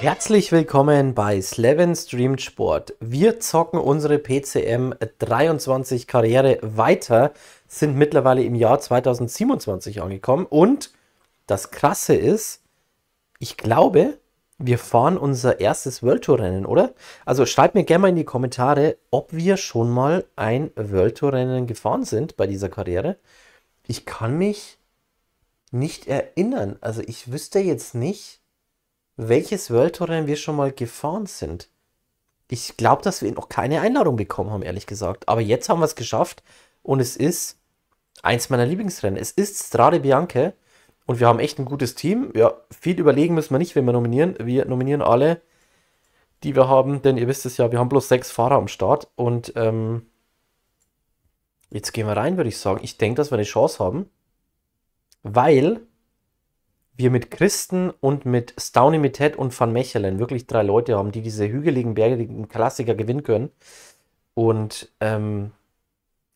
Herzlich willkommen bei Sleven Streamed Sport. Wir zocken unsere PCM 23 Karriere weiter, sind mittlerweile im Jahr 2027 angekommen und das Krasse ist, ich glaube, wir fahren unser erstes World Tour Rennen, oder? Also schreibt mir gerne mal in die Kommentare, ob wir schon mal ein World Tour Rennen gefahren sind bei dieser Karriere. Ich kann mich nicht erinnern. Also ich wüsste jetzt nicht, welches World Tour Rennen wir schon mal gefahren sind. Ich glaube, dass wir noch keine Einladung bekommen haben, ehrlich gesagt. Aber jetzt haben wir es geschafft und es ist eins meiner Lieblingsrennen. Es ist Strade Bianche und wir haben echt ein gutes Team. Ja, viel überlegen müssen wir nicht, wenn wir nominieren. Wir nominieren alle, die wir haben, denn ihr wisst es ja, wir haben bloß sechs Fahrer am Start und ähm, jetzt gehen wir rein, würde ich sagen. Ich denke, dass wir eine Chance haben, weil wir mit Christen und mit Staunimitet und Van Mechelen wirklich drei Leute haben, die diese hügeligen, bergigen Klassiker gewinnen können. Und ähm,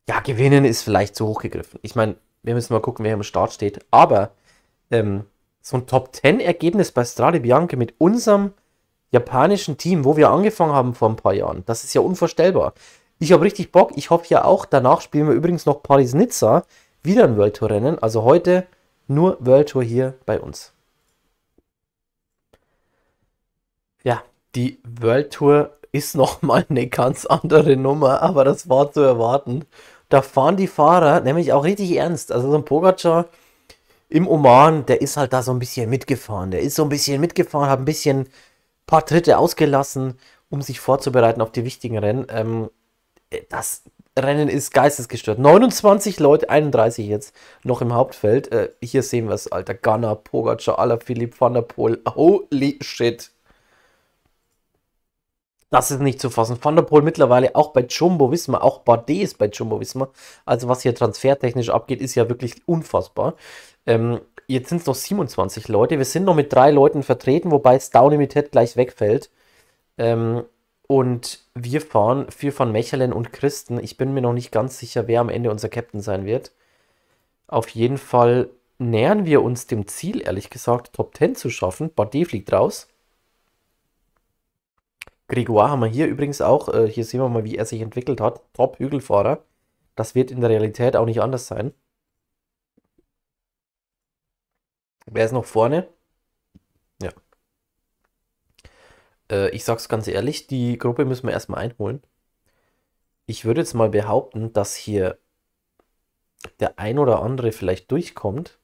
ja, gewinnen ist vielleicht zu hoch gegriffen. Ich meine, wir müssen mal gucken, wer im Start steht. Aber ähm, so ein Top-10-Ergebnis bei Strade Bianca mit unserem japanischen Team, wo wir angefangen haben vor ein paar Jahren, das ist ja unvorstellbar. Ich habe richtig Bock. Ich hoffe ja auch, danach spielen wir übrigens noch Paris-Nizza, wieder ein World Tour Rennen. Also heute nur World Tour hier bei uns. Ja, die World Tour ist nochmal eine ganz andere Nummer, aber das war zu erwarten. Da fahren die Fahrer nämlich auch richtig ernst. Also so ein Pogacar im Oman, der ist halt da so ein bisschen mitgefahren. Der ist so ein bisschen mitgefahren, hat ein bisschen ein paar Tritte ausgelassen, um sich vorzubereiten auf die wichtigen Rennen. Ähm, das Rennen ist geistesgestört. 29 Leute, 31 jetzt noch im Hauptfeld. Äh, hier sehen wir es, Alter. Gunner, Pogacar, Alaphilipp, Van der Poel. Holy shit. Das ist nicht zu fassen. Van der Poel mittlerweile auch bei Jumbo Wismar. auch Bardet ist bei Jumbo Wismar. Also was hier transfertechnisch abgeht, ist ja wirklich unfassbar. Ähm, jetzt sind es noch 27 Leute. Wir sind noch mit drei Leuten vertreten, wobei Down Limited gleich wegfällt. Ähm, und wir fahren vier von Mechelen und Christen. Ich bin mir noch nicht ganz sicher, wer am Ende unser Captain sein wird. Auf jeden Fall nähern wir uns dem Ziel, ehrlich gesagt, Top 10 zu schaffen. Bardet fliegt raus. Grégoire haben wir hier übrigens auch. Äh, hier sehen wir mal, wie er sich entwickelt hat. Top-Hügelfahrer. Das wird in der Realität auch nicht anders sein. Wer ist noch vorne? äh, ich sag's ganz ehrlich, die Gruppe müssen wir erstmal einholen. Ich würde jetzt mal behaupten, dass hier der ein oder andere vielleicht durchkommt.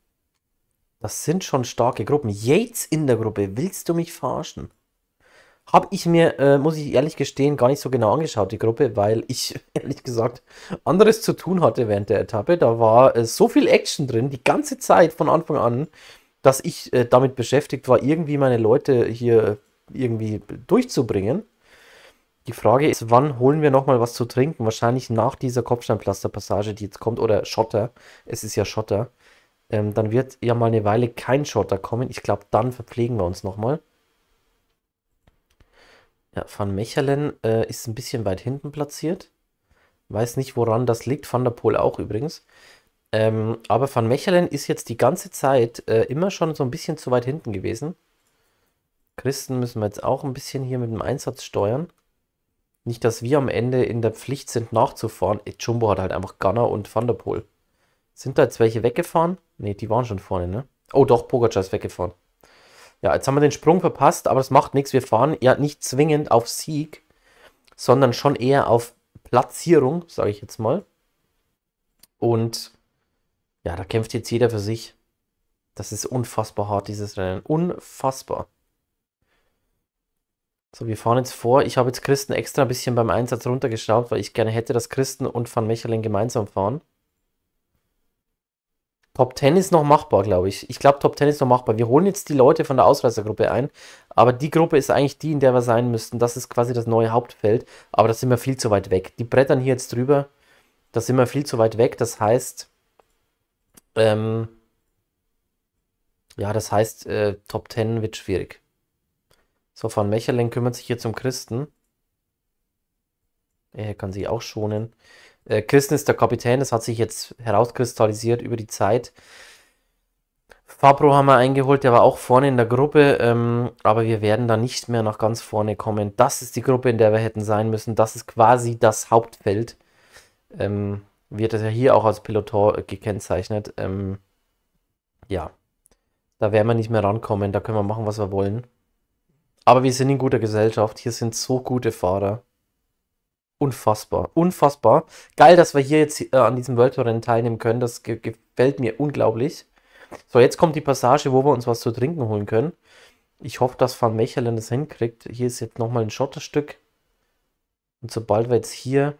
Das sind schon starke Gruppen. Yates in der Gruppe, willst du mich verarschen? Habe ich mir, äh, muss ich ehrlich gestehen, gar nicht so genau angeschaut, die Gruppe, weil ich ehrlich gesagt anderes zu tun hatte während der Etappe. Da war äh, so viel Action drin, die ganze Zeit von Anfang an, dass ich äh, damit beschäftigt war, irgendwie meine Leute hier irgendwie durchzubringen. Die Frage ist, wann holen wir nochmal was zu trinken? Wahrscheinlich nach dieser Kopfsteinpflasterpassage, die jetzt kommt, oder Schotter. Es ist ja Schotter. Ähm, dann wird ja mal eine Weile kein Schotter kommen. Ich glaube, dann verpflegen wir uns nochmal. Ja, Van Mechelen äh, ist ein bisschen weit hinten platziert. Weiß nicht, woran das liegt. Van der Poel auch übrigens. Ähm, aber Van Mechelen ist jetzt die ganze Zeit äh, immer schon so ein bisschen zu weit hinten gewesen. Christen müssen wir jetzt auch ein bisschen hier mit dem Einsatz steuern. Nicht, dass wir am Ende in der Pflicht sind, nachzufahren. E Jumbo hat halt einfach Gunner und Thunderpool. Sind da jetzt welche weggefahren? Ne, die waren schon vorne, ne? Oh doch, Pogacar ist weggefahren. Ja, jetzt haben wir den Sprung verpasst, aber das macht nichts. Wir fahren ja nicht zwingend auf Sieg, sondern schon eher auf Platzierung, sage ich jetzt mal. Und ja, da kämpft jetzt jeder für sich. Das ist unfassbar hart, dieses Rennen. Unfassbar. So, wir fahren jetzt vor. Ich habe jetzt Christen extra ein bisschen beim Einsatz runtergeschraubt, weil ich gerne hätte, dass Christen und Van Mechelen gemeinsam fahren. Top 10 ist noch machbar, glaube ich. Ich glaube, Top 10 ist noch machbar. Wir holen jetzt die Leute von der Ausreißergruppe ein, aber die Gruppe ist eigentlich die, in der wir sein müssten. Das ist quasi das neue Hauptfeld, aber da sind wir viel zu weit weg. Die brettern hier jetzt drüber, da sind wir viel zu weit weg. Das heißt, ähm, ja, das heißt, äh, Top 10 wird schwierig. So, von Mechelen kümmert sich hier zum Christen. Er kann sich auch schonen. Äh, Christen ist der Kapitän, das hat sich jetzt herauskristallisiert über die Zeit. Fabro haben wir eingeholt, der war auch vorne in der Gruppe, ähm, aber wir werden da nicht mehr nach ganz vorne kommen. Das ist die Gruppe, in der wir hätten sein müssen. Das ist quasi das Hauptfeld. Ähm, wird das ja hier auch als Pilotor gekennzeichnet. Ähm, ja, da werden wir nicht mehr rankommen, da können wir machen, was wir wollen. Aber wir sind in guter Gesellschaft. Hier sind so gute Fahrer. Unfassbar. Unfassbar. Geil, dass wir hier jetzt äh, an diesem World Tour teilnehmen können. Das ge gefällt mir unglaublich. So, jetzt kommt die Passage, wo wir uns was zu trinken holen können. Ich hoffe, dass Van Mechelen das hinkriegt. Hier ist jetzt nochmal ein Schotterstück. Und sobald wir jetzt hier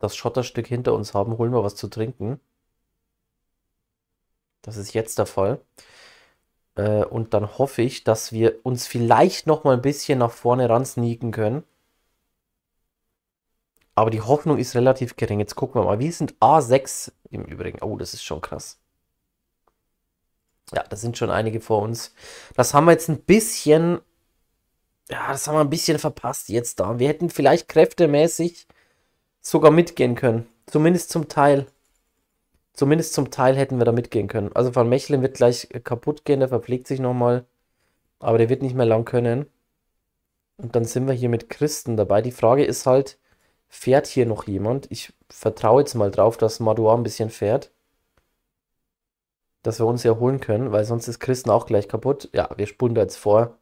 das Schotterstück hinter uns haben, holen wir was zu trinken. Das ist jetzt der Fall. Äh, und dann hoffe ich, dass wir uns vielleicht noch mal ein bisschen nach vorne ransneaken können. Aber die Hoffnung ist relativ gering. Jetzt gucken wir mal. Wir sind A6 im Übrigen. Oh, das ist schon krass. Ja, da sind schon einige vor uns. Das haben wir jetzt ein bisschen. Ja, das haben wir ein bisschen verpasst jetzt da. Wir hätten vielleicht kräftemäßig sogar mitgehen können. Zumindest zum Teil zumindest zum Teil hätten wir da mitgehen können. Also Van Mechelen wird gleich äh, kaputt gehen, der verpflegt sich nochmal. Aber der wird nicht mehr lang können. Und dann sind wir hier mit Christen dabei. Die Frage ist halt, fährt hier noch jemand? Ich vertraue jetzt mal drauf, dass Madua ein bisschen fährt. Dass wir uns erholen können, weil sonst ist Christen auch gleich kaputt. Ja, wir spulen da jetzt vor.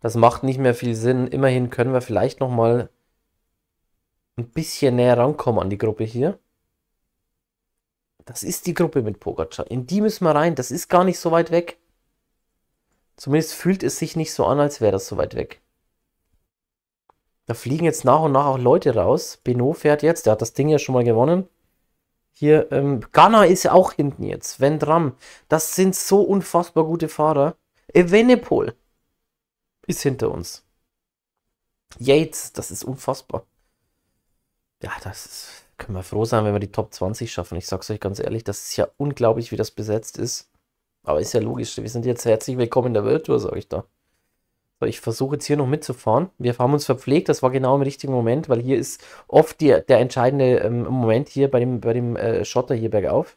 Das macht nicht mehr viel Sinn. Immerhin können wir vielleicht nochmal ein bisschen näher rankommen an die Gruppe hier. Das ist die Gruppe mit Pogacar. In die müssen wir rein. Das ist gar nicht so weit weg. Zumindest fühlt es sich nicht so an, als wäre das so weit weg. Da fliegen jetzt nach und nach auch Leute raus. Beno fährt jetzt. Der hat das Ding ja schon mal gewonnen. Hier, ähm, Ghana ist ja auch hinten jetzt. Vendram. Das sind so unfassbar gute Fahrer. Evenepol ist hinter uns. Yates, das ist unfassbar. Ja, das ist können wir froh sein, wenn wir die Top 20 schaffen. Ich sag's euch ganz ehrlich, das ist ja unglaublich, wie das besetzt ist. Aber ist ja logisch. Wir sind jetzt herzlich willkommen in der Welttour, sage ich da. So, ich versuche jetzt hier noch mitzufahren. Wir haben uns verpflegt, das war genau im richtigen Moment, weil hier ist oft die, der entscheidende ähm, Moment hier bei dem, bei dem äh, Schotter hier bergauf.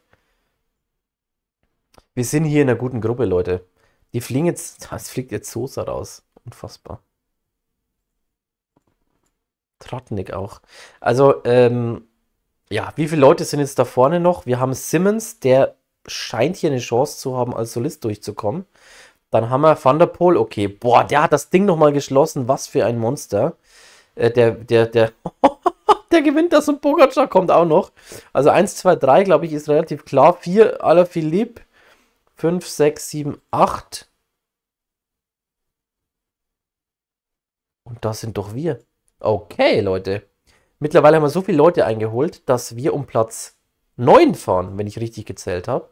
Wir sind hier in einer guten Gruppe, Leute. Die fliegen jetzt, das fliegt jetzt Sosa raus. Unfassbar. Trotnik auch. Also, ähm, ja, wie viele Leute sind jetzt da vorne noch? Wir haben Simmons, der scheint hier eine Chance zu haben, als Solist durchzukommen. Dann haben wir Thunderpool, okay, boah, der hat das Ding nochmal geschlossen, was für ein Monster. Äh, der, der, der, der gewinnt das und Pogacar kommt auch noch. Also 1, 2, 3, glaube ich, ist relativ klar. 4, aller Alaphilippe. 5, 6, 7, 8. Und das sind doch wir. Okay, Leute. Mittlerweile haben wir so viele Leute eingeholt, dass wir um Platz 9 fahren, wenn ich richtig gezählt habe.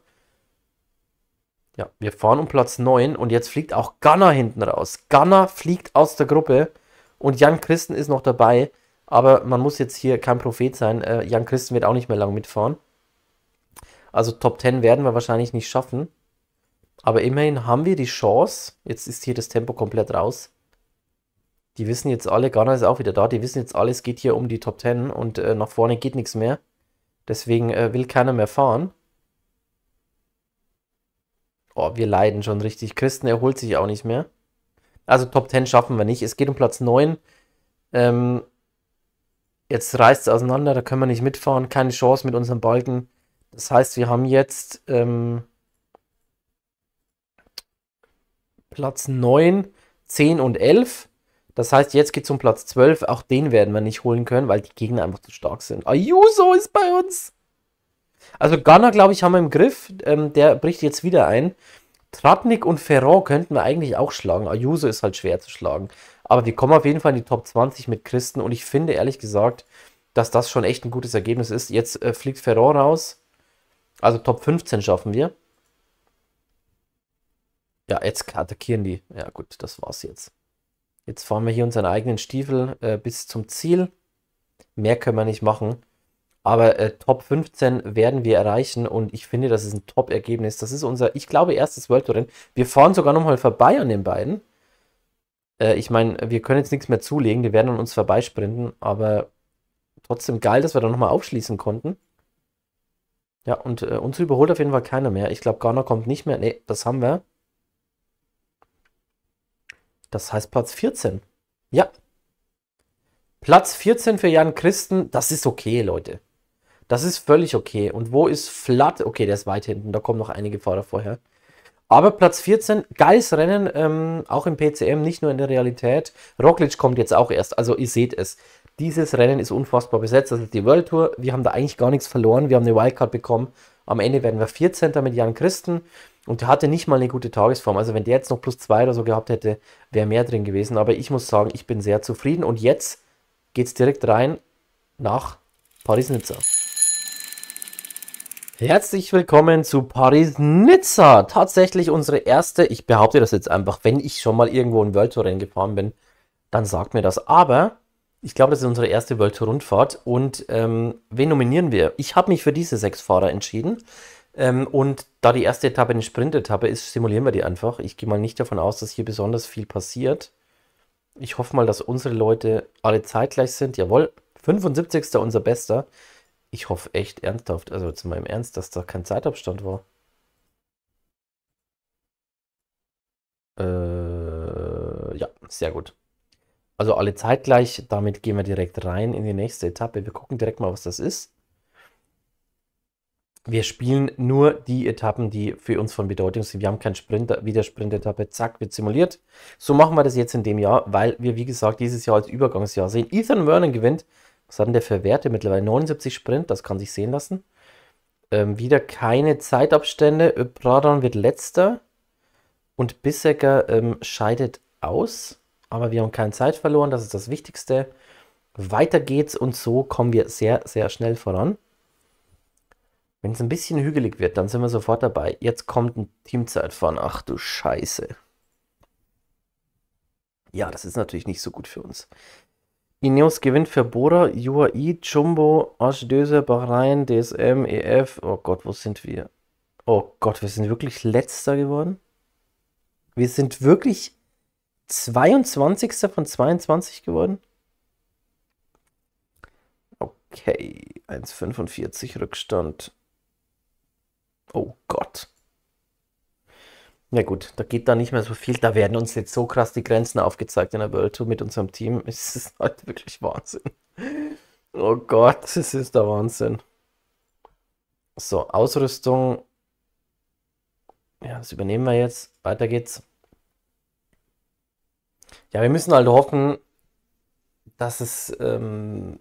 Ja, wir fahren um Platz 9 und jetzt fliegt auch Ghana hinten raus. Ghana fliegt aus der Gruppe und Jan Christen ist noch dabei. Aber man muss jetzt hier kein Prophet sein. Äh, Jan Christen wird auch nicht mehr lang mitfahren. Also Top 10 werden wir wahrscheinlich nicht schaffen. Aber immerhin haben wir die Chance. Jetzt ist hier das Tempo komplett raus die wissen jetzt alle, Ghana ist auch wieder da, die wissen jetzt alle, es geht hier um die Top 10 und äh, nach vorne geht nichts mehr. Deswegen äh, will keiner mehr fahren. Oh, wir leiden schon richtig. Christen erholt sich auch nicht mehr. Also Top 10 schaffen wir nicht. Es geht um Platz 9. Ähm, jetzt reißt es auseinander, da können wir nicht mitfahren. Keine Chance mit unserem Balken. Das heißt, wir haben jetzt ähm, Platz 9, 10 und 11. Das heißt, jetzt geht es um Platz 12. Auch den werden wir nicht holen können, weil die Gegner einfach zu stark sind. Ayuso ist bei uns. Also Gunner, glaube ich, haben wir im Griff. Ähm, der bricht jetzt wieder ein. Tratnik und Ferrand könnten wir eigentlich auch schlagen. Ayuso ist halt schwer zu schlagen. Aber wir kommen auf jeden Fall in die Top 20 mit Christen. Und ich finde, ehrlich gesagt, dass das schon echt ein gutes Ergebnis ist. Jetzt äh, fliegt Ferrand raus. Also Top 15 schaffen wir. Ja, jetzt attackieren die. Ja gut, das war's jetzt. Jetzt fahren wir hier unseren eigenen Stiefel äh, bis zum Ziel. Mehr können wir nicht machen. Aber äh, Top 15 werden wir erreichen und ich finde, das ist ein Top-Ergebnis. Das ist unser, ich glaube, erstes World Tour Rennen. Wir fahren sogar nochmal vorbei an den beiden. Äh, ich meine, wir können jetzt nichts mehr zulegen, die werden an uns vorbeisprinten, aber trotzdem geil, dass wir da nochmal aufschließen konnten. Ja, und äh, uns überholt auf jeden Fall keiner mehr. Ich glaube, Ghana kommt nicht mehr. Ne, das haben wir. Das heißt Platz 14. Ja. Platz 14 für Jan Christen, das ist okay, Leute. Das ist völlig okay. Und wo ist Flat? Okay, der ist weit hinten. Da kommen noch einige Fahrer vorher. Aber Platz 14, geiles Rennen, ähm, auch im PCM, nicht nur in der Realität. Roglic kommt jetzt auch erst. Also ihr seht es. Dieses Rennen ist unfassbar besetzt. Das ist die World Tour. Wir haben da eigentlich gar nichts verloren. Wir haben eine Wildcard bekommen. Am Ende werden wir 14. mit Jan Christen. Und der hatte nicht mal eine gute Tagesform. Also wenn der jetzt noch plus zwei oder so gehabt hätte, wäre mehr drin gewesen. Aber ich muss sagen, ich bin sehr zufrieden. Und jetzt geht es direkt rein nach Paris-Nizza. Herzlich willkommen zu Paris-Nizza. Tatsächlich unsere erste, ich behaupte das jetzt einfach, wenn ich schon mal irgendwo in World Tour Rennen gefahren bin, dann sagt mir das. Aber ich glaube, das ist unsere erste World Tour Rundfahrt. Und ähm, wen nominieren wir? Ich habe mich für diese sechs Fahrer entschieden. Ähm, und da die erste Etappe eine Sprint-Etappe ist, simulieren wir die einfach. Ich gehe mal nicht davon aus, dass hier besonders viel passiert. Ich hoffe mal, dass unsere Leute alle zeitgleich sind. Jawohl, 75. unser Bester. Ich hoffe echt ernsthaft, also zu meinem Ernst, dass da kein Zeitabstand war. Äh, ja, sehr gut. Also alle zeitgleich. Damit gehen wir direkt rein in die nächste Etappe. Wir gucken direkt mal, was das ist. Wir spielen nur die Etappen, die für uns von Bedeutung sind. Wir haben keinen Sprint, wieder Sprintetappe, zack, wird simuliert. So machen wir das jetzt in dem Jahr, weil wir, wie gesagt, dieses Jahr als Übergangsjahr sehen. Ethan Vernon gewinnt. Was hat denn der für Werte mittlerweile? 79 Sprint, das kann sich sehen lassen. Ähm, wieder keine Zeitabstände. Pradon wird letzter. Und Bissecker ähm, scheidet aus. Aber wir haben keine Zeit verloren, das ist das Wichtigste. Weiter geht's und so kommen wir sehr, sehr schnell voran. Wenn es ein bisschen hügelig wird, dann sind wir sofort dabei. Jetzt kommt ein Teamzeit von. Ach du Scheiße. Ja, das ist natürlich nicht so gut für uns. Ineos gewinnt für Bora, UAI, Jumbo, Arschdöse, Bahrain, DSM, EF. Oh Gott, wo sind wir? Oh Gott, wir sind wirklich letzter geworden. Wir sind wirklich 22. von 22 geworden. Okay, 1,45 Rückstand. Oh Gott. Ja gut, da geht da nicht mehr so viel. Da werden uns jetzt so krass die Grenzen aufgezeigt in der World Tour mit unserem Team. Es ist halt wirklich Wahnsinn. Oh Gott, es ist der Wahnsinn. So, Ausrüstung. Ja, das übernehmen wir jetzt. Weiter geht's. Ja, wir müssen halt hoffen, dass es ähm,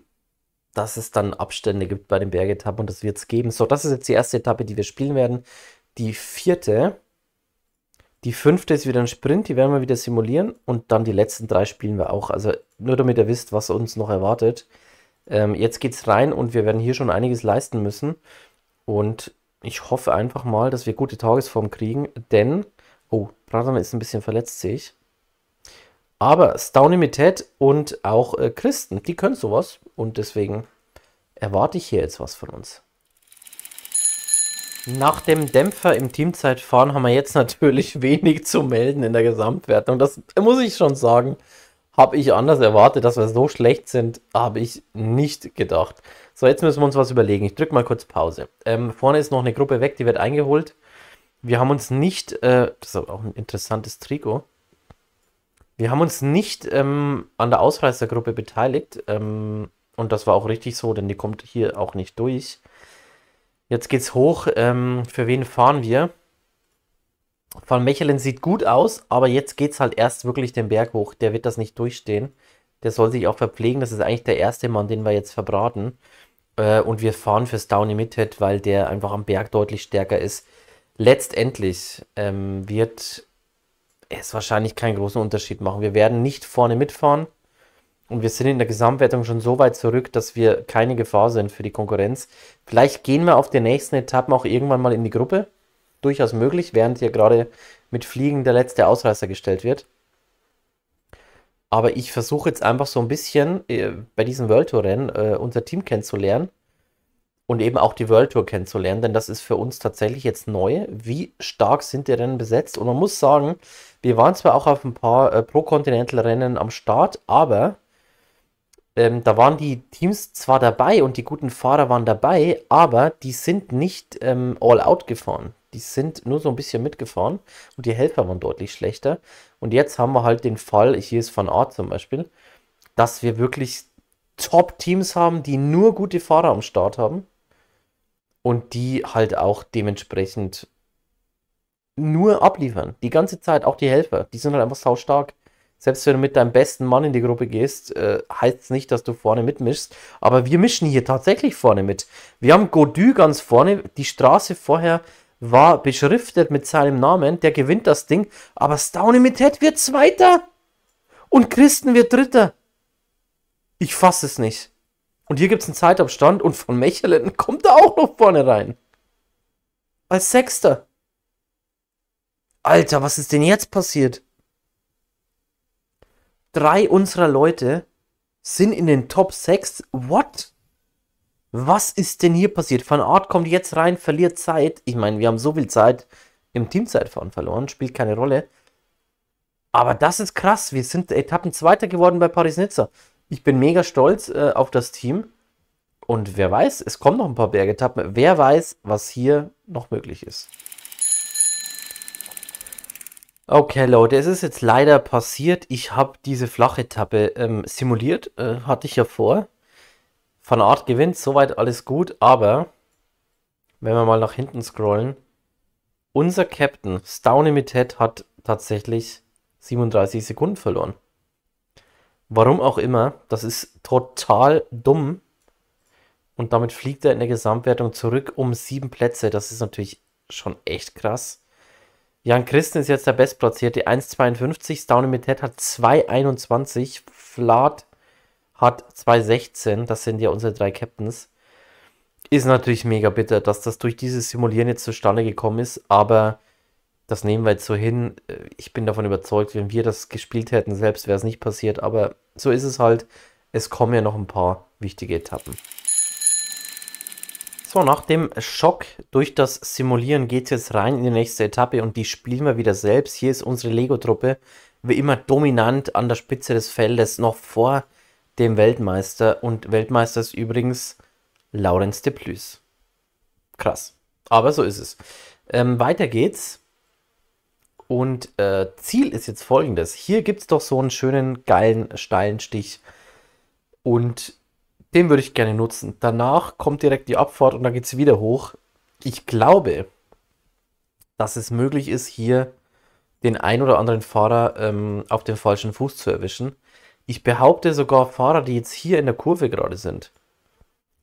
dass es dann Abstände gibt bei den Bergetappen und das wird es geben. So, das ist jetzt die erste Etappe, die wir spielen werden. Die vierte, die fünfte ist wieder ein Sprint, die werden wir wieder simulieren und dann die letzten drei spielen wir auch. Also nur damit ihr wisst, was uns noch erwartet. Ähm, jetzt geht's rein und wir werden hier schon einiges leisten müssen. Und ich hoffe einfach mal, dass wir gute Tagesform kriegen, denn, oh, Bradan ist ein bisschen verletzt, sehe ich. Aber Staunemität und auch äh, Christen, die können sowas und deswegen erwarte ich hier jetzt was von uns. Nach dem Dämpfer im Teamzeitfahren haben wir jetzt natürlich wenig zu melden in der Gesamtwertung. Das muss ich schon sagen. Habe ich anders erwartet, dass wir so schlecht sind, habe ich nicht gedacht. So, jetzt müssen wir uns was überlegen. Ich drücke mal kurz Pause. Ähm, vorne ist noch eine Gruppe weg, die wird eingeholt. Wir haben uns nicht, äh, das ist aber auch ein interessantes Trikot. Wir haben uns nicht ähm, an der Ausreißergruppe beteiligt. Ähm, und das war auch richtig so, denn die kommt hier auch nicht durch. Jetzt geht's hoch. Ähm, für wen fahren wir? Van Mechelen sieht gut aus, aber jetzt geht's halt erst wirklich den Berg hoch. Der wird das nicht durchstehen. Der soll sich auch verpflegen. Das ist eigentlich der erste Mann, den wir jetzt verbraten. Äh, und wir fahren fürs Downy Midhead, weil der einfach am Berg deutlich stärker ist. Letztendlich ähm, wird es wahrscheinlich keinen großen Unterschied machen. Wir werden nicht vorne mitfahren und wir sind in der Gesamtwertung schon so weit zurück, dass wir keine Gefahr sind für die Konkurrenz. Vielleicht gehen wir auf den nächsten Etappen auch irgendwann mal in die Gruppe. Durchaus möglich, während hier gerade mit Fliegen der letzte Ausreißer gestellt wird. Aber ich versuche jetzt einfach so ein bisschen äh, bei diesen World Tour Rennen äh, unser Team kennenzulernen und eben auch die World Tour kennenzulernen, denn das ist für uns tatsächlich jetzt neu. Wie stark sind die Rennen besetzt? Und man muss sagen, wir waren zwar auch auf ein paar äh, Pro-Continental-Rennen am Start, aber ähm, da waren die Teams zwar dabei und die guten Fahrer waren dabei, aber die sind nicht ähm, all out gefahren. Die sind nur so ein bisschen mitgefahren und die Helfer waren deutlich schlechter. Und jetzt haben wir halt den Fall, hier ist Van Art zum Beispiel, dass wir wirklich Top-Teams haben, die nur gute Fahrer am Start haben und die halt auch dementsprechend nur abliefern. Die ganze Zeit, auch die Helfer. Die sind halt einfach sau stark. Selbst wenn du mit deinem besten Mann in die Gruppe gehst, äh, heißt es nicht, dass du vorne mitmischst. Aber wir mischen hier tatsächlich vorne mit. Wir haben Godu ganz vorne. Die Straße vorher war beschriftet mit seinem Namen. Der gewinnt das Ding. Aber Stauny mit Ted wird Zweiter. Und Christen wird Dritter. Ich fasse es nicht. Und hier gibt es einen Zeitabstand und von Mechelen kommt er auch noch vorne rein. Als Sechster. Alter, was ist denn jetzt passiert? Drei unserer Leute sind in den Top 6. What? Was ist denn hier passiert? Van Art kommt jetzt rein, verliert Zeit. Ich meine, wir haben so viel Zeit im Teamzeitfahren verloren, spielt keine Rolle. Aber das ist krass. Wir sind Etappenzweiter geworden bei Paris-Nizza. Ich bin mega stolz äh, auf das Team. Und wer weiß, es kommen noch ein paar Bergetappen. Wer weiß, was hier noch möglich ist. Okay, Leute, es ist jetzt leider passiert. Ich habe diese Flachetappe ähm, simuliert, äh, hatte ich ja vor. Van Art gewinnt, soweit alles gut, aber wenn wir mal nach hinten scrollen, unser Captain Stone Limited hat tatsächlich 37 Sekunden verloren. Warum auch immer, das ist total dumm. Und damit fliegt er in der Gesamtwertung zurück um sieben Plätze. Das ist natürlich schon echt krass. Jan Christen ist jetzt der Bestplatzierte, 1,52. Staunen mit Ted hat 2,21. Vlad hat 2,16. Das sind ja unsere drei Captains. Ist natürlich mega bitter, dass das durch dieses Simulieren jetzt zustande gekommen ist, aber das nehmen wir jetzt so hin. Ich bin davon überzeugt, wenn wir das gespielt hätten, selbst wäre es nicht passiert, aber so ist es halt. Es kommen ja noch ein paar wichtige Etappen so, nach dem Schock durch das Simulieren geht es jetzt rein in die nächste Etappe und die spielen wir wieder selbst. Hier ist unsere Lego-Truppe wie immer dominant an der Spitze des Feldes, noch vor dem Weltmeister. Und Weltmeister ist übrigens Laurence de Plus. Krass. Aber so ist es. Ähm, weiter geht's. Und äh, Ziel ist jetzt folgendes. Hier gibt es doch so einen schönen, geilen, steilen Stich. Und den würde ich gerne nutzen. Danach kommt direkt die Abfahrt und dann geht es wieder hoch. Ich glaube, dass es möglich ist, hier den ein oder anderen Fahrer ähm, auf den falschen Fuß zu erwischen. Ich behaupte sogar Fahrer, die jetzt hier in der Kurve gerade sind,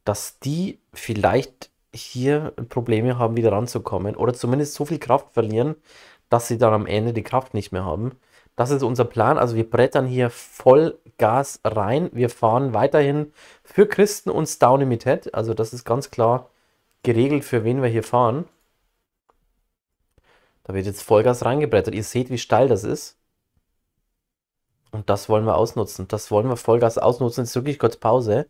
dass die vielleicht hier Probleme haben, wieder ranzukommen oder zumindest so viel Kraft verlieren, dass sie dann am Ende die Kraft nicht mehr haben. Das ist unser Plan. Also wir brettern hier voll Gas rein. Wir fahren weiterhin für Christen und Stauny mit Head. Also das ist ganz klar geregelt, für wen wir hier fahren. Da wird jetzt Vollgas reingebrettert. Ihr seht, wie steil das ist. Und das wollen wir ausnutzen. Das wollen wir Vollgas ausnutzen. Jetzt drücke ich kurz Pause.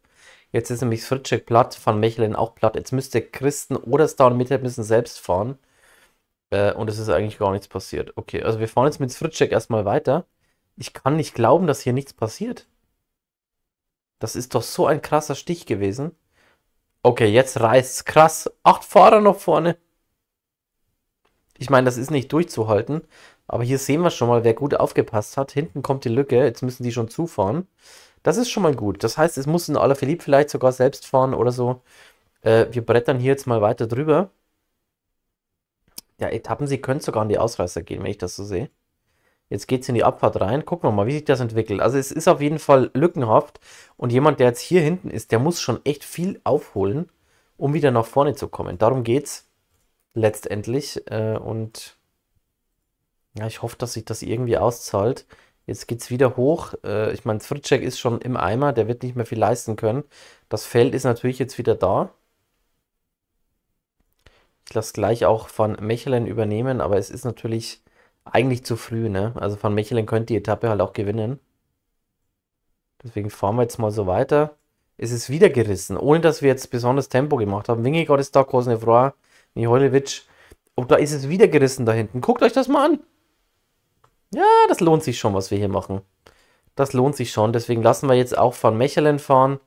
Jetzt ist nämlich Fritschek platt, Van Mechelen auch platt. Jetzt müsste Christen oder Stauny mit Head müssen selbst fahren. Äh, und es ist eigentlich gar nichts passiert. Okay, also wir fahren jetzt mit Fritschek erstmal weiter. Ich kann nicht glauben, dass hier nichts passiert. Das ist doch so ein krasser Stich gewesen. Okay, jetzt reißt's krass. Acht Fahrer noch vorne. Ich meine, das ist nicht durchzuhalten. Aber hier sehen wir schon mal, wer gut aufgepasst hat. Hinten kommt die Lücke. Jetzt müssen die schon zufahren. Das ist schon mal gut. Das heißt, es muss ein Alaphilippe vielleicht sogar selbst fahren oder so. Äh, wir brettern hier jetzt mal weiter drüber. Ja, Etappen, sie können sogar in die Ausreißer gehen, wenn ich das so sehe. Jetzt geht es in die Abfahrt rein. Gucken wir mal, wie sich das entwickelt. Also es ist auf jeden Fall lückenhaft. Und jemand, der jetzt hier hinten ist, der muss schon echt viel aufholen, um wieder nach vorne zu kommen. Darum geht es letztendlich. Äh, und ja, ich hoffe, dass sich das irgendwie auszahlt. Jetzt geht es wieder hoch. Äh, ich meine, Fritschek ist schon im Eimer, der wird nicht mehr viel leisten können. Das Feld ist natürlich jetzt wieder da. Ich lasse gleich auch von Mechelen übernehmen, aber es ist natürlich eigentlich zu früh, ne? Also von Mechelen könnte die Etappe halt auch gewinnen. Deswegen fahren wir jetzt mal so weiter. Es ist wieder gerissen, ohne dass wir jetzt besonders Tempo gemacht haben. Wingegott ist da, Kosnefroa, Miholjevic. Und oh, da ist es wieder gerissen da hinten. Guckt euch das mal an. Ja, das lohnt sich schon, was wir hier machen. Das lohnt sich schon. Deswegen lassen wir jetzt auch von Mechelen fahren,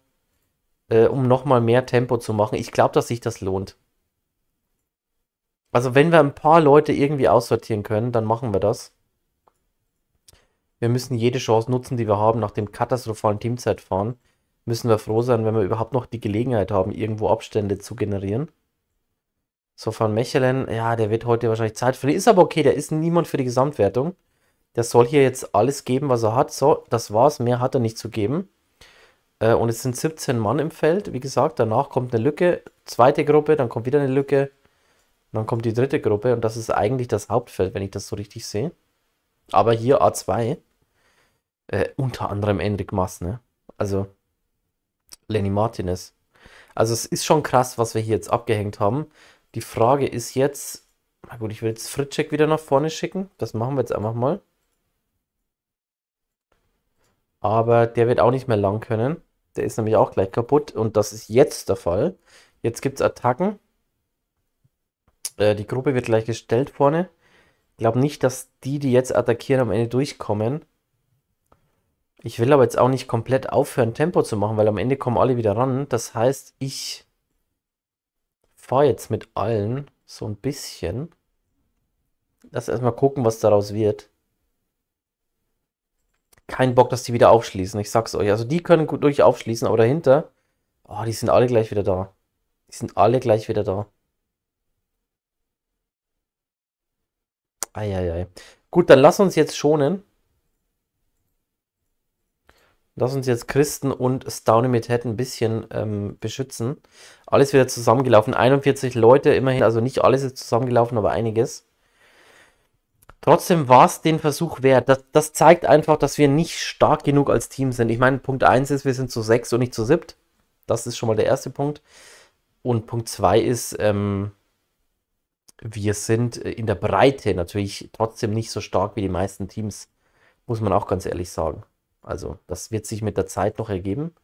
äh, um nochmal mehr Tempo zu machen. Ich glaube, dass sich das lohnt. Also wenn wir ein paar Leute irgendwie aussortieren können, dann machen wir das. Wir müssen jede Chance nutzen, die wir haben. Nach dem katastrophalen Teamzeitfahren müssen wir froh sein, wenn wir überhaupt noch die Gelegenheit haben, irgendwo Abstände zu generieren. So, von Mechelen, ja, der wird heute wahrscheinlich Zeit verlieren. Ist aber okay, der ist niemand für die Gesamtwertung. Der soll hier jetzt alles geben, was er hat. So, das war's. Mehr hat er nicht zu geben. Äh, und es sind 17 Mann im Feld. Wie gesagt, danach kommt eine Lücke. Zweite Gruppe, dann kommt wieder eine Lücke dann kommt die dritte Gruppe und das ist eigentlich das Hauptfeld, wenn ich das so richtig sehe. Aber hier A2, äh, unter anderem Enric Maas, ne? Also Lenny Martinez. Also es ist schon krass, was wir hier jetzt abgehängt haben. Die Frage ist jetzt, na gut, ich will jetzt Fritschek wieder nach vorne schicken. Das machen wir jetzt einfach mal. Aber der wird auch nicht mehr lang können. Der ist nämlich auch gleich kaputt und das ist jetzt der Fall. Jetzt gibt es Attacken. Äh, die Gruppe wird gleich gestellt vorne. Ich glaube nicht, dass die, die jetzt attackieren, am Ende durchkommen. Ich will aber jetzt auch nicht komplett aufhören, Tempo zu machen, weil am Ende kommen alle wieder ran. Das heißt, ich fahre jetzt mit allen so ein bisschen. Lass erstmal gucken, was daraus wird. Kein Bock, dass die wieder aufschließen. Ich sag's euch. Also die können gut durch aufschließen, aber dahinter. Oh, die sind alle gleich wieder da. Die sind alle gleich wieder da. Eieiei. Gut, dann lass uns jetzt schonen. Lass uns jetzt Christen und Staunimität ein bisschen ähm, beschützen. Alles wieder zusammengelaufen. 41 Leute immerhin, also nicht alles ist zusammengelaufen, aber einiges. Trotzdem war es den Versuch wert. Das, das, zeigt einfach, dass wir nicht stark genug als Team sind. Ich meine, Punkt 1 ist, wir sind zu 6 und nicht zu 7. Das ist schon mal der erste Punkt. Und Punkt 2 ist, ähm, wir sind äh, in der Breite natürlich trotzdem nicht so stark wie die meisten Teams, muss man auch ganz ehrlich sagen. Also das wird sich mit der Zeit noch ergeben,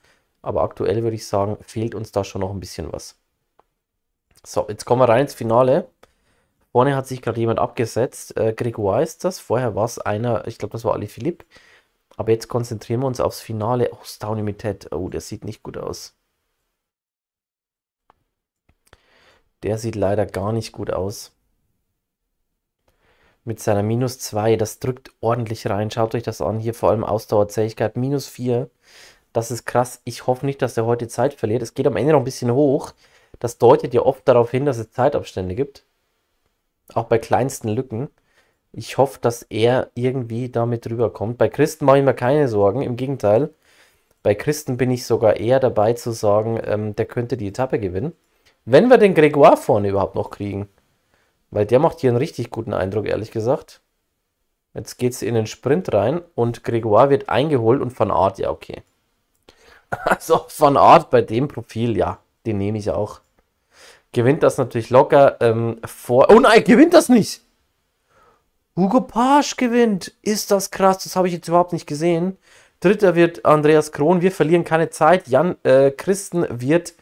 aber aktuell würde ich sagen, fehlt uns da schon noch ein bisschen was. So, jetzt kommen wir rein ins Finale. Vorne hat sich gerade jemand abgesetzt. Äh, Grégoire ist das. Vorher war es einer, ich glaube, das war Ali Philipp. Aber jetzt konzentrieren wir uns aufs Finale. Oh, Stauny mit Ted. Oh, der sieht nicht gut aus. Der sieht leider gar nicht gut aus. Mit seiner minus 2, das drückt ordentlich rein. Schaut euch das an. Hier vor allem Ausdauerzähigkeit. minus 4. Das ist krass. Ich hoffe nicht, dass der heute Zeit verliert. Es geht am Ende noch ein bisschen hoch. Das deutet ja oft darauf hin, dass es Zeitabstände gibt. Auch bei kleinsten Lücken. Ich hoffe, dass er irgendwie damit rüberkommt. Bei Christen mache ich mir keine Sorgen. Im Gegenteil. Bei Christen bin ich sogar eher dabei zu sagen, ähm, der könnte die Etappe gewinnen. Wenn wir den Gregoire vorne überhaupt noch kriegen. Weil der macht hier einen richtig guten Eindruck, ehrlich gesagt. Jetzt geht es in den Sprint rein und Gregoire wird eingeholt und Van Art, ja, okay. Also Van Art bei dem Profil, ja, den nehme ich auch. Gewinnt das natürlich locker ähm, vor... Oh nein, gewinnt das nicht! Hugo Pasch gewinnt! Ist das krass, das habe ich jetzt überhaupt nicht gesehen. Dritter wird Andreas Kron, wir verlieren keine Zeit. Jan äh, Christen wird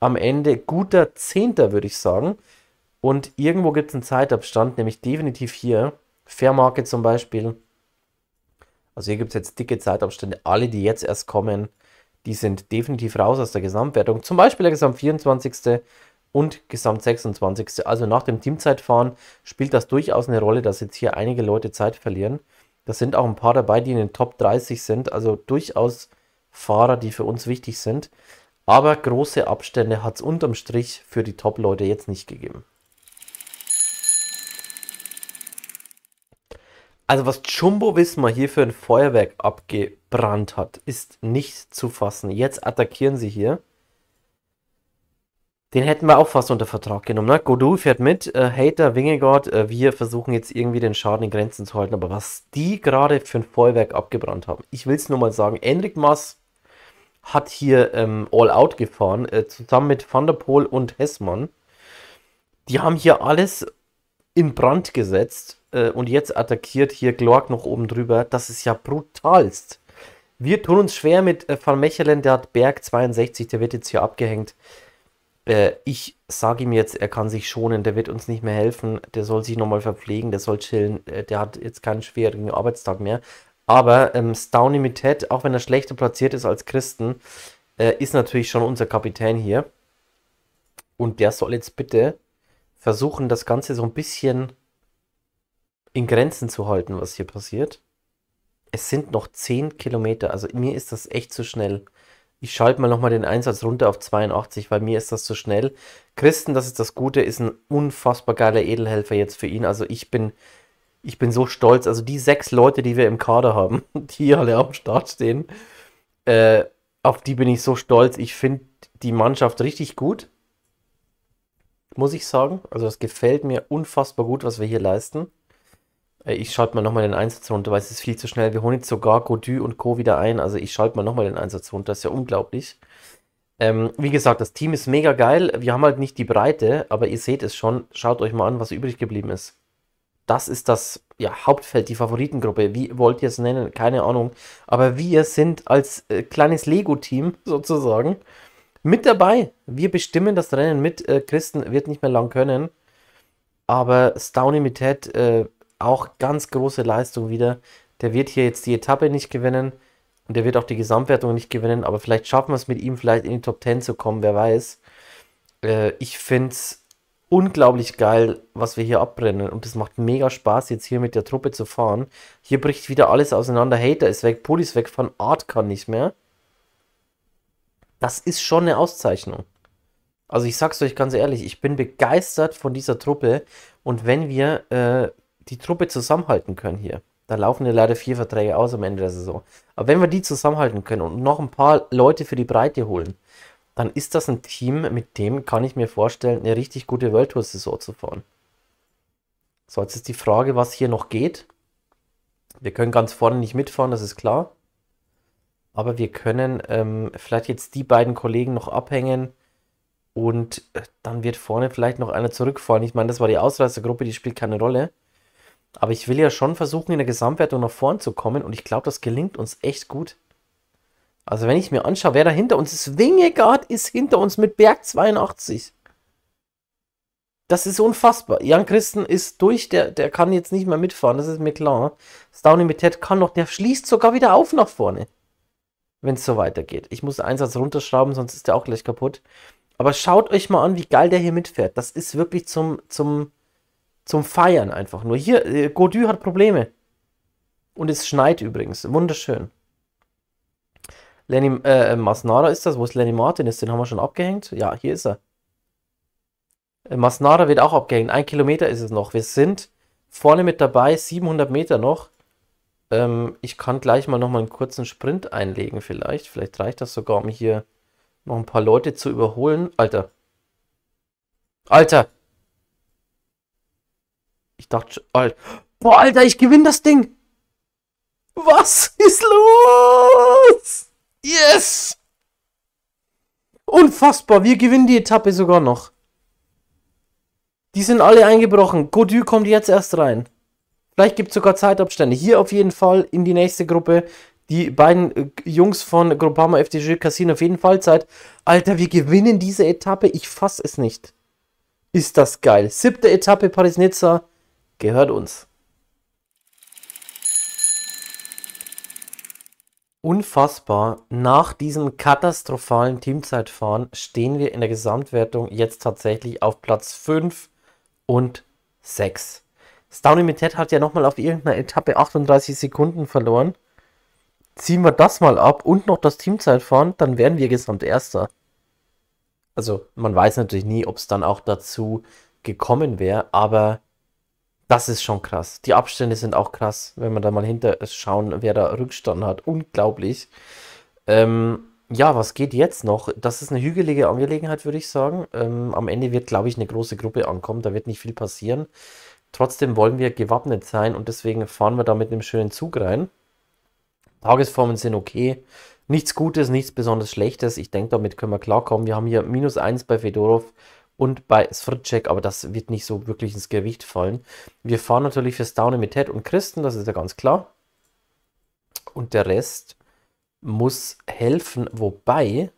am Ende guter Zehnter, würde ich sagen. Und irgendwo gibt es einen Zeitabstand, nämlich definitiv hier. Fair Market zum Beispiel. Also hier gibt es jetzt dicke Zeitabstände. Alle, die jetzt erst kommen, die sind definitiv raus aus der Gesamtwertung. Zum Beispiel der Gesamt 24. und Gesamt 26. Also nach dem Teamzeitfahren spielt das durchaus eine Rolle, dass jetzt hier einige Leute Zeit verlieren. Da sind auch ein paar dabei, die in den Top 30 sind. Also durchaus Fahrer, die für uns wichtig sind. Aber große Abstände hat es unterm Strich für die Top-Leute jetzt nicht gegeben. Also was Jumbo Wismar hier für ein Feuerwerk abgebrannt hat, ist nicht zu fassen. Jetzt attackieren sie hier. Den hätten wir auch fast unter Vertrag genommen. Ne? Godou fährt mit, äh, Hater, Wingegard. Äh, wir versuchen jetzt irgendwie den Schaden in Grenzen zu halten. Aber was die gerade für ein Feuerwerk abgebrannt haben. Ich will es nur mal sagen. Enric Mas hat hier ähm, All Out gefahren, äh, zusammen mit Van der Poel und Hessmann. Die haben hier alles in Brand gesetzt äh, und jetzt attackiert hier Glork noch oben drüber. Das ist ja brutalst. Wir tun uns schwer mit äh, Van Mechelen, der hat Berg 62, der wird jetzt hier abgehängt. Äh, ich sage ihm jetzt, er kann sich schonen, der wird uns nicht mehr helfen, der soll sich nochmal verpflegen, der soll chillen, äh, der hat jetzt keinen schweren Arbeitstag mehr. Aber ähm, Stowny Mitet, auch wenn er schlechter platziert ist als Christen, äh, ist natürlich schon unser Kapitän hier. Und der soll jetzt bitte versuchen, das Ganze so ein bisschen in Grenzen zu halten, was hier passiert. Es sind noch 10 Kilometer, also mir ist das echt zu schnell. Ich schalte mal nochmal den Einsatz runter auf 82, weil mir ist das zu schnell. Christen, das ist das Gute, ist ein unfassbar geiler Edelhelfer jetzt für ihn. Also ich bin ich bin so stolz. Also die sechs Leute, die wir im Kader haben, die alle am Start stehen, äh, auf die bin ich so stolz. Ich finde die Mannschaft richtig gut, muss ich sagen. Also das gefällt mir unfassbar gut, was wir hier leisten. Äh, ich schalte mal nochmal den Einsatz runter, weil es ist viel zu schnell. Wir holen jetzt sogar Godu und Co. wieder ein. Also ich schalte mal nochmal den Einsatz runter. Das ist ja unglaublich. Ähm, wie gesagt, das Team ist mega geil. Wir haben halt nicht die Breite, aber ihr seht es schon. Schaut euch mal an, was übrig geblieben ist das ist das ja, Hauptfeld, die Favoritengruppe, wie wollt ihr es nennen, keine Ahnung. Aber wir sind als äh, kleines Lego-Team sozusagen mit dabei. Wir bestimmen das Rennen mit. Äh, Christen wird nicht mehr lang können. Aber Stowny mit Ted, äh, auch ganz große Leistung wieder. Der wird hier jetzt die Etappe nicht gewinnen. Und der wird auch die Gesamtwertung nicht gewinnen. Aber vielleicht schaffen wir es mit ihm, vielleicht in die Top 10 zu kommen, wer weiß. Äh, ich finde es unglaublich geil, was wir hier abbrennen. Und es macht mega Spaß, jetzt hier mit der Truppe zu fahren. Hier bricht wieder alles auseinander. Hater ist weg, Poli ist weg, von Art kann nicht mehr. Das ist schon eine Auszeichnung. Also ich sag's euch ganz ehrlich, ich bin begeistert von dieser Truppe. Und wenn wir äh, die Truppe zusammenhalten können hier, da laufen ja leider vier Verträge aus am Ende der Saison. Aber wenn wir die zusammenhalten können und noch ein paar Leute für die Breite holen, dann ist das ein Team, mit dem kann ich mir vorstellen, eine richtig gute World Tour Saison zu fahren. So, jetzt ist die Frage, was hier noch geht. Wir können ganz vorne nicht mitfahren, das ist klar. Aber wir können ähm, vielleicht jetzt die beiden Kollegen noch abhängen. Und äh, dann wird vorne vielleicht noch einer zurückfahren. Ich meine, das war die Ausreißergruppe, die spielt keine Rolle. Aber ich will ja schon versuchen, in der Gesamtwertung nach vorn zu kommen. Und ich glaube, das gelingt uns echt gut. Also wenn ich mir anschaue, wer da hinter uns ist, Wingegard ist hinter uns mit Berg 82. Das ist unfassbar. Jan Christen ist durch, der, der kann jetzt nicht mehr mitfahren, das ist mir klar. Stowny mit Ted kann noch, der schließt sogar wieder auf nach vorne. Wenn es so weitergeht. Ich muss den Einsatz runterschrauben, sonst ist der auch gleich kaputt. Aber schaut euch mal an, wie geil der hier mitfährt. Das ist wirklich zum, zum, zum Feiern einfach. Nur hier, äh, Godu hat Probleme. Und es schneit übrigens. Wunderschön. Lenny, äh, äh Masnada ist das. Wo ist Lenny Martin? Ist den haben wir schon abgehängt? Ja, hier ist er. Äh, Masnara wird auch abgehängt. Ein Kilometer ist es noch. Wir sind vorne mit dabei, 700 Meter noch. Ähm, ich kann gleich mal nochmal einen kurzen Sprint einlegen vielleicht. Vielleicht reicht das sogar, um hier noch ein paar Leute zu überholen. Alter. Alter. Ich dachte, Alter. Boah, Alter, ich gewinne das Ding. Was ist los? Yes! Unfassbar, wir gewinnen die Etappe sogar noch. Die sind alle eingebrochen. Godu kommt jetzt erst rein. Vielleicht gibt es sogar Zeitabstände. Hier auf jeden Fall in die nächste Gruppe. Die beiden äh, Jungs von Groupama FDG kassieren auf jeden Fall Zeit. Alter, wir gewinnen diese Etappe. Ich fass es nicht. Ist das geil. Siebte Etappe Paris-Nizza gehört uns. Unfassbar. Nach diesem katastrophalen Teamzeitfahren stehen wir in der Gesamtwertung jetzt tatsächlich auf Platz 5 und 6. Star Limited hat ja nochmal auf irgendeiner Etappe 38 Sekunden verloren. Ziehen wir das mal ab und noch das Teamzeitfahren, dann wären wir Gesamterster. Also, man weiß natürlich nie, ob es dann auch dazu gekommen wäre, aber das ist schon krass. Die Abstände sind auch krass, wenn man da mal hinter schauen, wer da Rückstand hat. Unglaublich. Ähm, ja, was geht jetzt noch? Das ist eine hügelige Angelegenheit, würde ich sagen. Ähm, am Ende wird, glaube ich, eine große Gruppe ankommen. Da wird nicht viel passieren. Trotzdem wollen wir gewappnet sein und deswegen fahren wir da mit einem schönen Zug rein. Tagesformen sind okay. Nichts Gutes, nichts besonders Schlechtes. Ich denke, damit können wir klarkommen. Wir haben hier minus 1 bei Fedorov, und bei Svrcek, aber das wird nicht so wirklich ins Gewicht fallen. Wir fahren natürlich für Staune mit Ted und Christen, das ist ja ganz klar. Und der Rest muss helfen, wobei,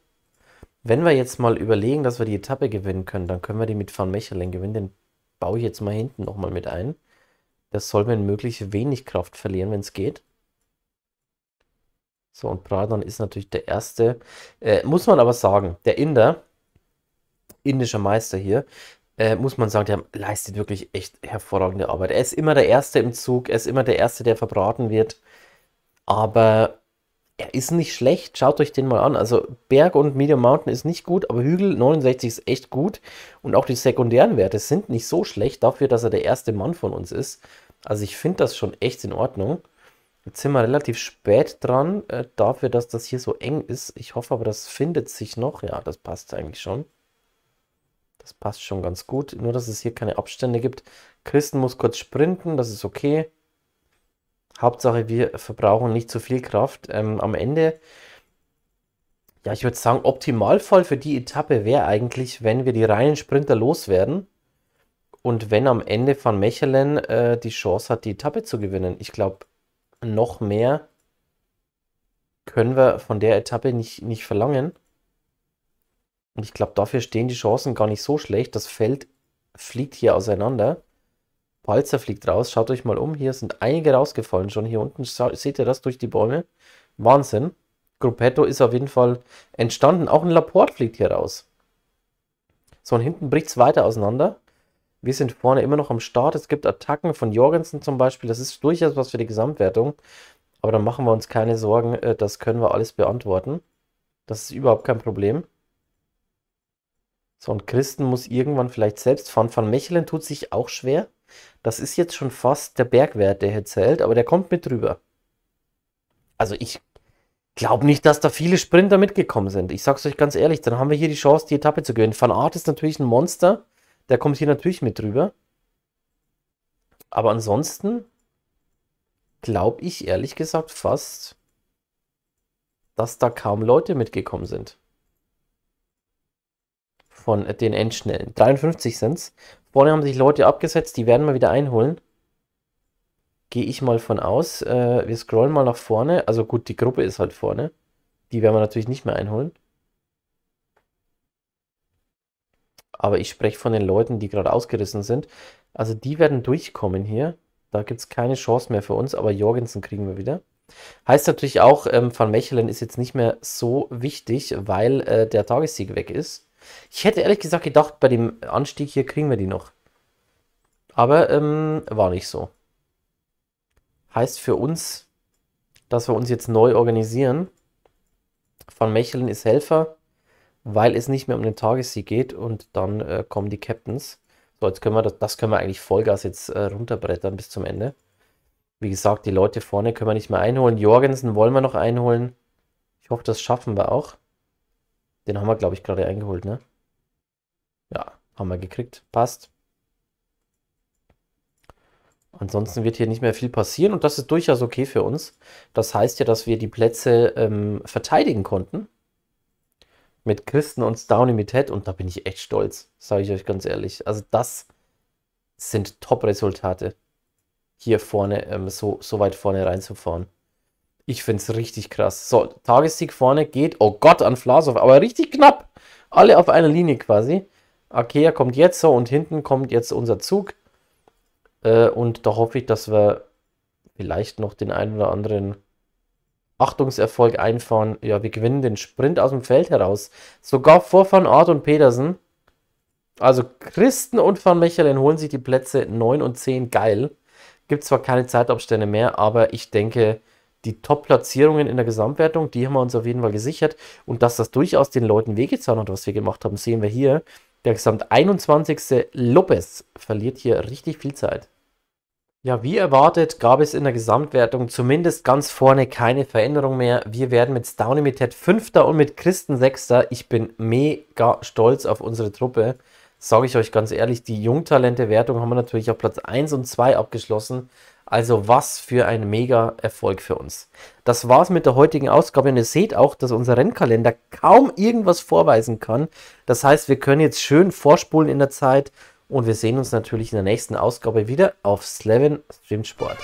wenn wir jetzt mal überlegen, dass wir die Etappe gewinnen können, dann können wir die mit Van Mechelen gewinnen, den baue ich jetzt mal hinten nochmal mit ein. Das soll man möglich wenig Kraft verlieren, wenn es geht. So, und Pradon ist natürlich der Erste. Äh, muss man aber sagen, der Inder, indischer Meister hier, äh, muss man sagen, der leistet wirklich echt hervorragende Arbeit. Er ist immer der Erste im Zug, er ist immer der Erste, der verbraten wird. Aber er ist nicht schlecht, schaut euch den mal an. Also Berg und Medium Mountain ist nicht gut, aber Hügel 69 ist echt gut. Und auch die sekundären Werte sind nicht so schlecht dafür, dass er der erste Mann von uns ist. Also ich finde das schon echt in Ordnung. Jetzt sind wir relativ spät dran, äh, dafür, dass das hier so eng ist. Ich hoffe aber, das findet sich noch. Ja, das passt eigentlich schon. Das passt schon ganz gut. Nur, dass es hier keine Abstände gibt. Christen muss kurz sprinten, das ist okay. Hauptsache, wir verbrauchen nicht zu viel Kraft. Ähm, am Ende, ja, ich würde sagen, Optimalfall für die Etappe wäre eigentlich, wenn wir die reinen Sprinter loswerden und wenn am Ende Van Mechelen äh, die Chance hat, die Etappe zu gewinnen. Ich glaube, noch mehr können wir von der Etappe nicht, nicht verlangen. Und ich glaube, dafür stehen die Chancen gar nicht so schlecht. Das Feld fliegt hier auseinander. Palzer fliegt raus. Schaut euch mal um. Hier sind einige rausgefallen schon. Hier unten seht ihr das durch die Bäume. Wahnsinn. Gruppetto ist auf jeden Fall entstanden. Auch ein Laporte fliegt hier raus. So, und hinten bricht es weiter auseinander. Wir sind vorne immer noch am Start. Es gibt Attacken von Jorgensen zum Beispiel. Das ist durchaus was für die Gesamtwertung. Aber da machen wir uns keine Sorgen. Äh, das können wir alles beantworten. Das ist überhaupt kein Problem. So, und Christen muss irgendwann vielleicht selbst fahren. Van Mechelen tut sich auch schwer. Das ist jetzt schon fast der Bergwert, der hier zählt, aber der kommt mit drüber. Also ich glaube nicht, dass da viele Sprinter mitgekommen sind. Ich sag's euch ganz ehrlich, dann haben wir hier die Chance, die Etappe zu gewinnen. Van Art ist natürlich ein Monster. Der kommt hier natürlich mit drüber. Aber ansonsten glaube ich ehrlich gesagt fast, dass da kaum Leute mitgekommen sind von äh, den Endschnellen. 53 sind es. Vorne haben sich Leute abgesetzt, die werden wir wieder einholen. Gehe ich mal von aus. Äh, wir scrollen mal nach vorne. Also gut, die Gruppe ist halt vorne. Die werden wir natürlich nicht mehr einholen. Aber ich spreche von den Leuten, die gerade ausgerissen sind. Also die werden durchkommen hier. Da gibt es keine Chance mehr für uns, aber Jorgensen kriegen wir wieder. Heißt natürlich auch, ähm, Van Mechelen ist jetzt nicht mehr so wichtig, weil äh, der Tagessieg weg ist. Ich hätte ehrlich gesagt gedacht, bei dem Anstieg hier kriegen wir die noch. Aber ähm, war nicht so. Heißt für uns, dass wir uns jetzt neu organisieren. Von Mechelen ist Helfer, weil es nicht mehr um den Tagessieg geht und dann äh, kommen die Captains. So, jetzt können wir das, das können wir eigentlich Vollgas jetzt äh, runterbrettern bis zum Ende. Wie gesagt, die Leute vorne können wir nicht mehr einholen. Jorgensen wollen wir noch einholen. Ich hoffe, das schaffen wir auch. Den haben wir, glaube ich, gerade eingeholt, ne? Ja, haben wir gekriegt. Passt. Ansonsten wird hier nicht mehr viel passieren und das ist durchaus okay für uns. Das heißt ja, dass wir die Plätze ähm, verteidigen konnten. Mit Christen und Downy mit Ted und da bin ich echt stolz, sage ich euch ganz ehrlich. Also das sind Top-Resultate, hier vorne ähm, so, so weit vorne reinzufahren. Ich finde es richtig krass. So, Tagessieg vorne geht. Oh Gott, an Vlasov, aber richtig knapp. Alle auf einer Linie quasi. Akea kommt jetzt so und hinten kommt jetzt unser Zug. Äh, und da hoffe ich, dass wir vielleicht noch den einen oder anderen Achtungserfolg einfahren. Ja, wir gewinnen den Sprint aus dem Feld heraus. Sogar vor Van Art und Pedersen. Also Christen und Van Mechelen holen sich die Plätze 9 und 10. Geil. Gibt zwar keine Zeitabstände mehr, aber ich denke, die Top-Platzierungen in der Gesamtwertung, die haben wir uns auf jeden Fall gesichert. Und dass das durchaus den Leuten wehgetan hat, was wir gemacht haben, sehen wir hier. Der Gesamt 21. Lopez verliert hier richtig viel Zeit. Ja, wie erwartet gab es in der Gesamtwertung zumindest ganz vorne keine Veränderung mehr. Wir werden mit Stowny Mitet Fünfter und mit Christen 6. Ich bin mega stolz auf unsere Truppe. Sage ich euch ganz ehrlich, die Jungtalente-Wertung haben wir natürlich auf Platz 1 und 2 abgeschlossen. Also was für ein mega Erfolg für uns. Das war's mit der heutigen Ausgabe und ihr seht auch, dass unser Rennkalender kaum irgendwas vorweisen kann. Das heißt, wir können jetzt schön vorspulen in der Zeit und wir sehen uns natürlich in der nächsten Ausgabe wieder auf Sleven Stream Sport.